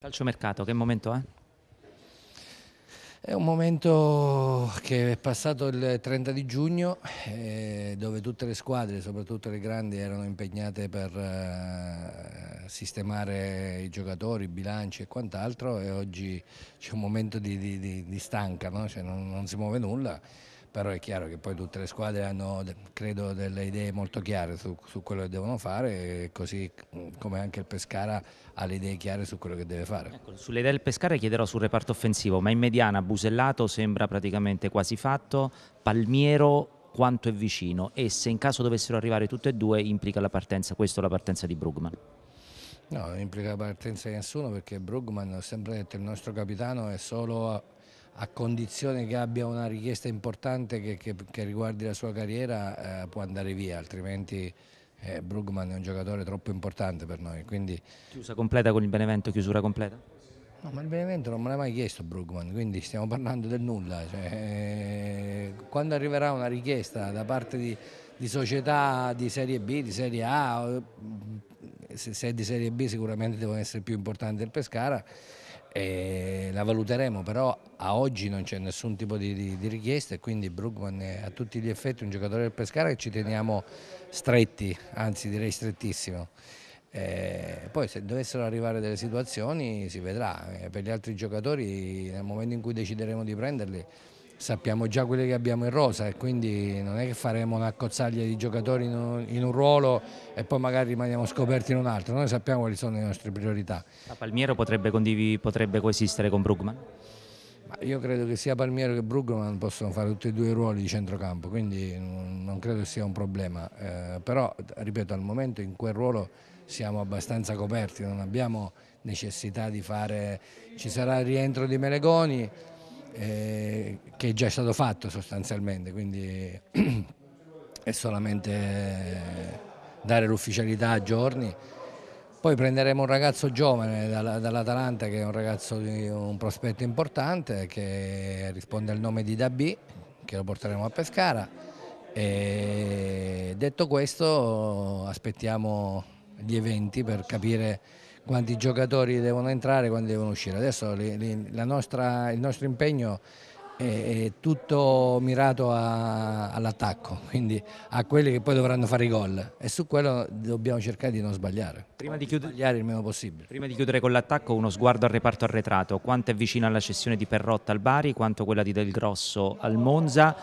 Calciomercato, che momento è? È un momento che è passato il 30 di giugno eh, dove tutte le squadre, soprattutto le grandi, erano impegnate per eh, sistemare i giocatori, i bilanci e quant'altro e oggi c'è un momento di, di, di, di stanca, no? cioè non, non si muove nulla però è chiaro che poi tutte le squadre hanno credo delle idee molto chiare su, su quello che devono fare così come anche il Pescara ha le idee chiare su quello che deve fare ecco, sulle idee del Pescara chiederò sul reparto offensivo ma in mediana Busellato sembra praticamente quasi fatto Palmiero quanto è vicino e se in caso dovessero arrivare tutte e due implica la partenza, questo la partenza di Brugman No, non implica la partenza di nessuno perché Brugman, ho sempre detto, il nostro capitano è solo a condizione che abbia una richiesta importante che, che, che riguardi la sua carriera eh, può andare via, altrimenti eh, Brugman è un giocatore troppo importante per noi. Quindi... Chiusa completa con il Benevento, chiusura completa? No, ma il Benevento non me l'ha mai chiesto Brugman, quindi stiamo parlando del nulla. Cioè, eh, quando arriverà una richiesta da parte di, di, società di Serie B, di Serie A, se, se è di Serie B sicuramente devono essere più importanti del Pescara, e la valuteremo, però a oggi non c'è nessun tipo di, di, di richiesta e quindi Brugman è a tutti gli effetti un giocatore del Pescara che ci teniamo stretti, anzi direi strettissimo. E poi se dovessero arrivare delle situazioni si vedrà, eh, per gli altri giocatori nel momento in cui decideremo di prenderli sappiamo già quelle che abbiamo in rosa e quindi non è che faremo un'accozzaglia di giocatori in un, in un, ruolo e poi magari rimaniamo scoperti in un altro, noi sappiamo quali sono le nostre priorità. La Palmiero potrebbe, potrebbe coesistere con Brugman? Ma io credo che sia Palmiero che Brugman possono fare tutti e due i ruoli di centrocampo, quindi non credo sia un problema, eh, però ripeto al momento in quel ruolo siamo abbastanza coperti, non abbiamo necessità di fare, ci sarà il rientro di Melegoni, eh, che è già stato fatto sostanzialmente, quindi è solamente eh, dare l'ufficialità a giorni. Poi prenderemo un ragazzo giovane dall'Atalanta che è un ragazzo di un prospetto importante che risponde al nome di Dabi, che lo porteremo a Pescara. E detto questo aspettiamo gli eventi per capire quanti giocatori devono entrare, e quando devono uscire. Adesso le, le, nostra, il nostro impegno è, è tutto mirato all'attacco, quindi a quelli che poi dovranno fare i gol e su quello dobbiamo cercare di non sbagliare, prima di, chiudere, sbagliare il meno possibile. Prima di chiudere con l'attacco uno sguardo al reparto arretrato, quanto è vicina alla cessione di Perrotta al Bari, quanto quella di Del Grosso al Monza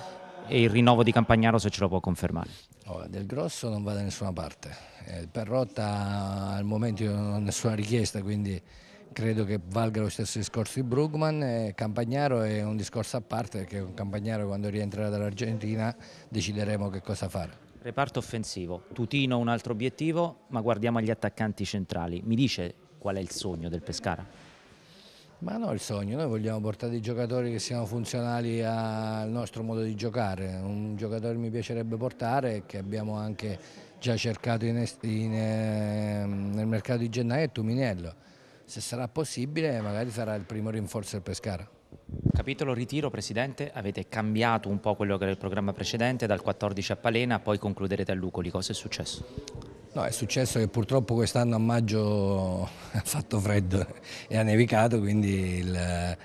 e il rinnovo di Campagnaro se ce lo può confermare del grosso non va da nessuna parte, eh, per rotta al momento io non ho nessuna richiesta, quindi credo che valga lo stesso discorso di Brugman, eh, Campagnaro è un discorso a parte perché con Campagnaro quando rientrerà dall'Argentina decideremo che cosa fare. Reparto offensivo, Tutino un altro obiettivo, ma guardiamo agli attaccanti centrali, mi dice qual è il sogno del Pescara? Ma no, il sogno, noi vogliamo portare dei giocatori che siano funzionali al nostro modo di giocare, un giocatore che mi piacerebbe portare che abbiamo anche già cercato in, in, ehm, nel mercato di gennaio è Tuminello, se sarà possibile magari sarà il primo rinforzo del Pescara. Capitolo ritiro Presidente, avete cambiato un po' quello che era il programma precedente, dal 14 a Palena, poi concluderete a Lucoli, cosa è successo? No, è successo che purtroppo quest'anno a maggio ha fatto freddo e ha nevicato, quindi il,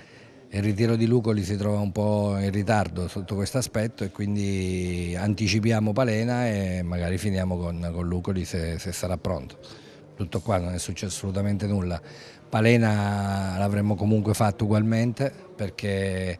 il ritiro di Lucoli si trova un po' in ritardo sotto questo aspetto e quindi anticipiamo Palena e magari finiamo con, con Lucoli se, se sarà pronto. Tutto qua, non è successo assolutamente nulla. Palena l'avremmo comunque fatto ugualmente perché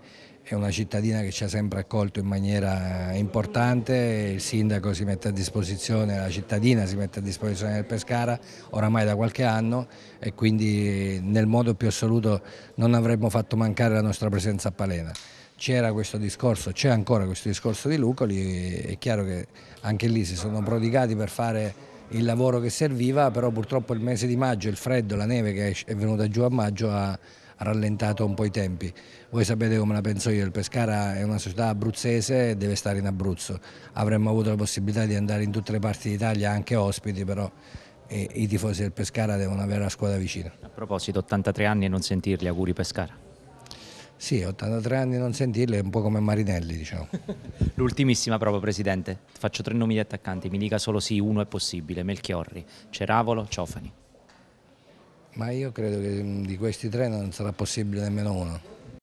è una cittadina che ci ha sempre accolto in maniera eh, importante, il sindaco si mette a disposizione, la cittadina si mette a disposizione del Pescara oramai da qualche anno e quindi nel modo più assoluto non avremmo fatto mancare la nostra presenza a Palena. C'era questo discorso, c'è ancora questo discorso di Lucoli, è chiaro che anche lì si sono prodigati per fare il lavoro che serviva, però purtroppo il mese di maggio, il freddo, la neve che è venuta giù a maggio ha rallentato un po' i tempi. Voi sapete come la penso io, il Pescara è una società abruzzese e deve stare in Abruzzo. Avremmo avuto la possibilità di andare in tutte le parti d'Italia, anche ospiti, però i tifosi del Pescara devono avere la squadra vicina. A proposito, 83 anni e non sentirli, auguri Pescara. Sì, 83 anni e non sentirli, è un po' come Marinelli, diciamo. L'ultimissima proprio, Presidente. Faccio tre nomi di attaccanti, mi dica solo sì, uno è possibile. Melchiorri, Ceravolo, Ciofani. Ma io credo che mm, di questi tre non sarà possibile nemmeno uno.